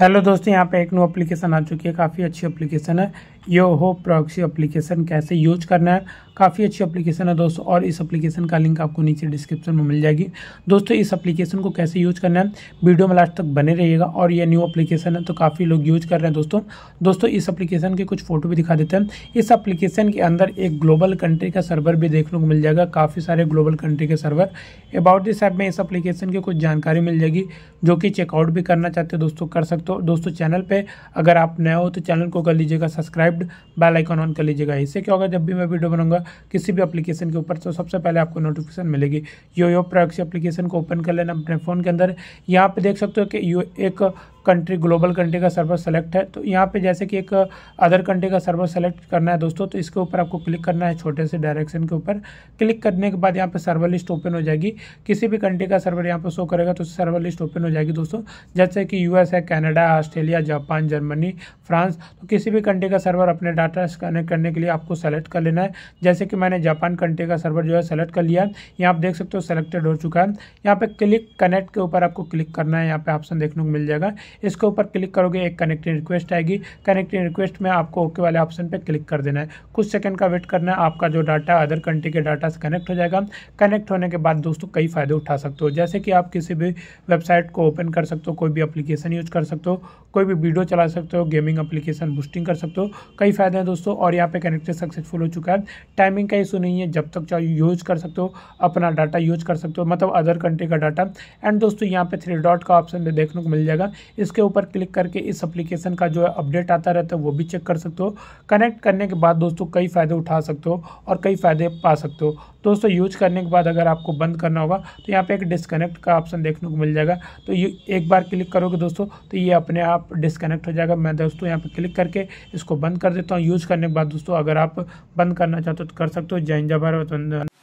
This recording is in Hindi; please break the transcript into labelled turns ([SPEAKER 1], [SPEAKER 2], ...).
[SPEAKER 1] हेलो दोस्तों यहाँ पे एक न्यू एप्लीकेशन आ चुकी है काफ़ी अच्छी एप्लीकेशन है यो हो प्रॉक्सी एप्लीकेशन कैसे यूज करना है काफ़ी अच्छी एप्लीकेशन है दोस्तों और इस एप्लीकेशन का लिंक आपको नीचे डिस्क्रिप्शन में मिल जाएगी दोस्तों इस एप्लीकेशन को कैसे यूज करना है वीडियो में लास्ट तक बने रहिएगा और ये न्यू एप्लीकेशन है तो काफ़ी लोग यूज कर रहे हैं दोस्तों दोस्तों इस एप्लीकेशन के कुछ फोटो भी दिखा देते हैं इस एप्लीकेशन के अंदर एक ग्लोबल कंट्री का सर्वर भी देखने को मिल जाएगा काफ़ी सारे ग्लोबल कंट्री के सर्वर अबाउट दिस ऐप में इस अप्लीकेशन की कुछ जानकारी मिल जाएगी जो कि चेकआउट भी करना चाहते हैं दोस्तों कर सकते दोस्तों दोस्तों चैनल पे अगर आप नए हो तो चैनल को कर लीजिएगा सब्सक्राइब्ड बेल आइकन ऑन कर लीजिएगा इससे क्या होगा जब भी मैं वीडियो बनाऊंगा किसी भी एप्लीकेशन के ऊपर तो सबसे पहले आपको नोटिफिकेशन मिलेगी यो यो प्रोक्सी एप्लीकेशन को ओपन कर लेना अपने फ़ोन के अंदर यहाँ पर देख सकते हो कि यू एक कंट्री ग्लोबल कंट्री का सर्वर सेलेक्ट है तो यहाँ पे जैसे कि एक अदर कंट्री का सर्वर सेलेक्ट करना है दोस्तों तो इसके ऊपर आपको क्लिक करना है छोटे से डायरेक्शन के ऊपर क्लिक करने के बाद यहाँ पे सर्वर लिस्ट ओपन हो जाएगी किसी भी कंट्री का सर्वर यहाँ पे शो करेगा तो सर्वर लिस्ट ओपन हो जाएगी दोस्तों जैसे कि यूएस है Canada Canada Australia Japan Germany France तो किसी भी कंट्री का सर्वर अपने डाटा कनेक्ट करने के लिए आपको सेलेक्ट कर लेना है जैसे कि मैंने जापान कंट्री का सर्वर जो है सेलेक्ट कर लिया यहाँ आप देख सकते हो सेलेक्टेड हो चुका है यहाँ पे क्लिक कनेक्ट के ऊपर आपको क्लिक करना है यहाँ पे ऑप्शन देखने को मिल जाएगा इसके ऊपर क्लिक करोगे एक कनेक्टिंग रिक्वेस्ट आएगी कनेक्टिंग रिक्वेस्ट में आपको ओके वाले ऑप्शन पर क्लिक कर देना है कुछ सेकेंड का वेट करना है आपका जो डाटा अदर कंट्री के डाटा से कनेक्ट हो जाएगा कनेक्ट होने के बाद दोस्तों कई फ़ायदे उठा सकते हो जैसे कि आप किसी भी वेबसाइट को ओपन कर सकते हो कोई भी अप्लीकेशन यूज कर सकते हो सकते हो कोई भी वीडियो चला सकते हो गेमिंग एप्लीकेशन बूस्टिंग कर सकते हो कई फ़ायदे हैं दोस्तों और यहाँ पे कनेक्टेड सक्सेसफुल हो चुका है टाइमिंग का इशू नहीं है जब तक चाहे यूज कर सकते हो अपना डाटा यूज कर सकते हो मतलब अदर कंट्री का डाटा एंड दोस्तों यहाँ पे थ्री डॉट का ऑप्शन देखने को मिल जाएगा इसके ऊपर क्लिक करके इस अप्लीकेशन का जो है अपडेट आता रहता है वो भी चेक कर सकते हो कनेक्ट करने के बाद दोस्तों कई फ़ायदे उठा सकते हो और कई फ़ायदे पा सकते हो दोस्तों यूज करने के बाद अगर आपको बंद करना होगा तो यहाँ पे एक डिसकनेक्ट का ऑप्शन देखने को मिल जाएगा तो ये एक बार क्लिक करोगे दोस्तों तो ये ये अपने आप डिसकनेक्ट हो जाएगा मैं दोस्तों यहाँ पर क्लिक करके इसको बंद कर देता हूँ यूज़ करने के बाद दोस्तों अगर आप बंद करना चाहते हो तो कर सकते हो जैन जय भारत